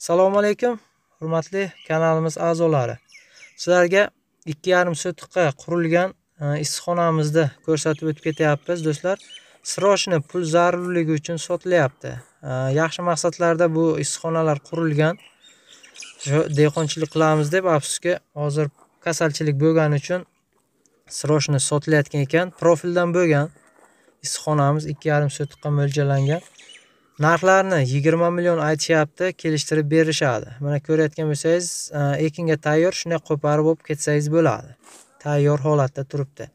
Assalomu alaykum, hurmatli kanalimiz a'zolari. Sizlarga 2,5 sotqa qurilgan e, issiqxonamizni ko'rsatib o'tib ketyapmiz, do'stlar. Siroshni pul zarurligi uchun sotilyapti. E, yaxshi maqsadlarda bu issiqxonalar qurilgan. Dehqonchilik qilamiz deb afsuski, hozir kasalchilik bo'lgani uchun siroshni sotilayotgan ekan, profildan bo'lgan. Issiqxonamiz 2,5 sotqa mo'ljallangan. narxlarni yigirma million aytishyapti kelishtirib berishadi mana ko'rayotgan bo'lsangiz e, ekinga tayyor shunday qo'parib olib ketsangiz bo'ladi tayyor holatda turibdi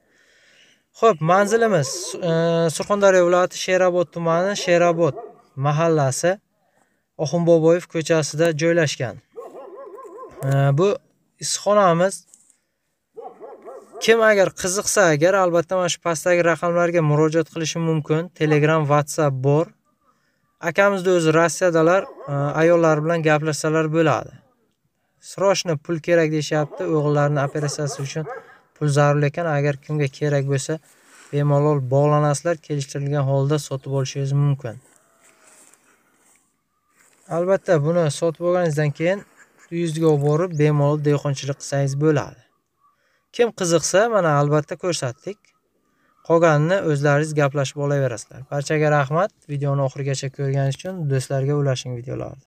ho'p manzilimiz e, surxondaryo viloyati sherobod tumani sherobod mahallasi oxunboboyev ko'chasida joylashgan e, bu issiqxonamiz kim agar qiziqsa agar albatta mana shu pastdagi raqamlarga murojaat qilishi mumkin telegram whatsapp bor Akamizni o'zi Rossiyadalar e, ayollari bilan gaplashsalar bo'ladi. Срочно pul kerak deyishyapti O'g'illarini operatsiyasi uchun pul zarur ekan. Agar kimga kerak bo'lsa, bemalol bog'lanasizlar, kelishtirilgan holda sotib olishingiz mumkin. Albatta, buni sotib olganingizdan keyin uyingizga olib borib, bemalol dehqonchilik qilsangiz bo'ladi. Kim qiziqsa, mana albatta ko'rsatdik. qolganini o'zlaringiz gaplashib olaverasizlar barchaga rahmat videoni oxirigacha ko'rganingiz uchun do'stlarga ulashing videolarni